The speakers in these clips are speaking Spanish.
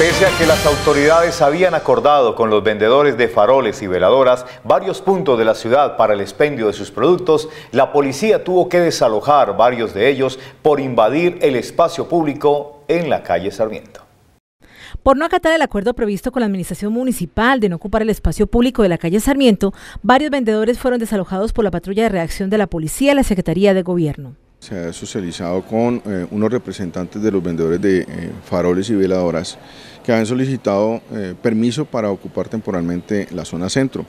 Pese a que las autoridades habían acordado con los vendedores de faroles y veladoras varios puntos de la ciudad para el expendio de sus productos, la policía tuvo que desalojar varios de ellos por invadir el espacio público en la calle Sarmiento. Por no acatar el acuerdo previsto con la administración municipal de no ocupar el espacio público de la calle Sarmiento, varios vendedores fueron desalojados por la patrulla de reacción de la policía y la Secretaría de Gobierno. Se ha socializado con eh, unos representantes de los vendedores de eh, faroles y veladoras que han solicitado eh, permiso para ocupar temporalmente la zona centro.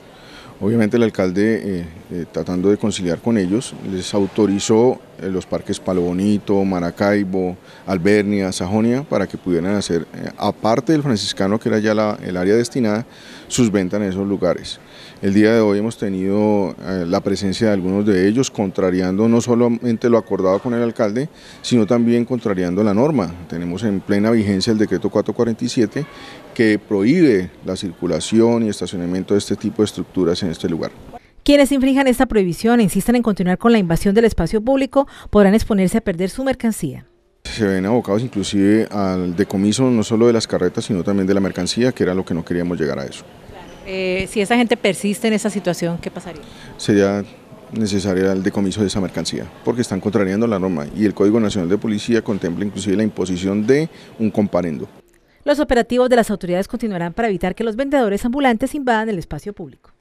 Obviamente el alcalde, tratando de conciliar con ellos, les autorizó eh, los parques Palo Bonito, Maracaibo, Albernia, Sajonia, para que pudieran hacer, eh, aparte del franciscano que era ya el área destinada, sus ventas en esos lugares. El día de hoy hemos tenido eh, la presencia de algunos de ellos, contrariando no solamente lo acordado con el alcalde, sino también contrariando la norma. Tenemos en plena vigencia el decreto 447 que prohíbe la circulación y estacionamiento de este tipo de estructuras en este lugar. Quienes infrinjan esta prohibición e insistan en continuar con la invasión del espacio público podrán exponerse a perder su mercancía. Se ven abocados inclusive al decomiso no solo de las carretas, sino también de la mercancía, que era lo que no queríamos llegar a eso. Eh, si esa gente persiste en esa situación, ¿qué pasaría? Sería necesario el decomiso de esa mercancía, porque están contrariando la norma y el Código Nacional de Policía contempla inclusive la imposición de un comparendo. Los operativos de las autoridades continuarán para evitar que los vendedores ambulantes invadan el espacio público.